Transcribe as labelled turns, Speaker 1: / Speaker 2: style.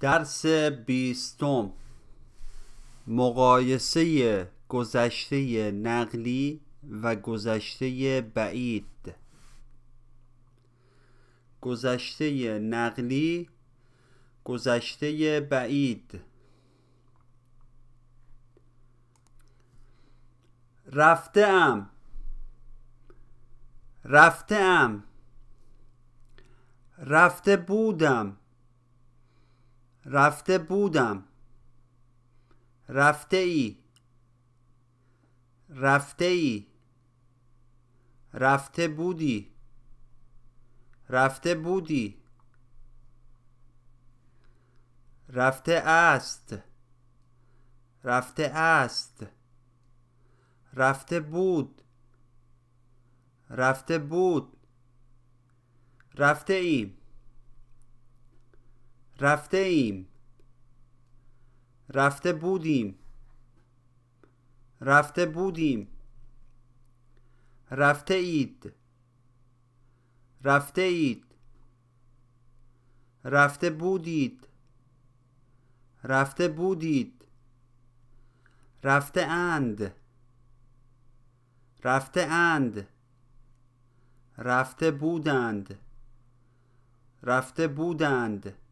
Speaker 1: درس بیستم مقایسه گذشته نقلی و گذشته بعید گذشته نقلی گذشته بعید رفتم رفتم رفته بودم رفته بودم رفته ای رفته ای رفته بودی رفته بودی رفته است رفته است رفته بود رفته بود رفته ایم رفته ایم رفته بودیم رفته بودیم رفته اید رفته اید رفته بودید رفته بودید رفته اند رفته اند رفته بودند رفته بودند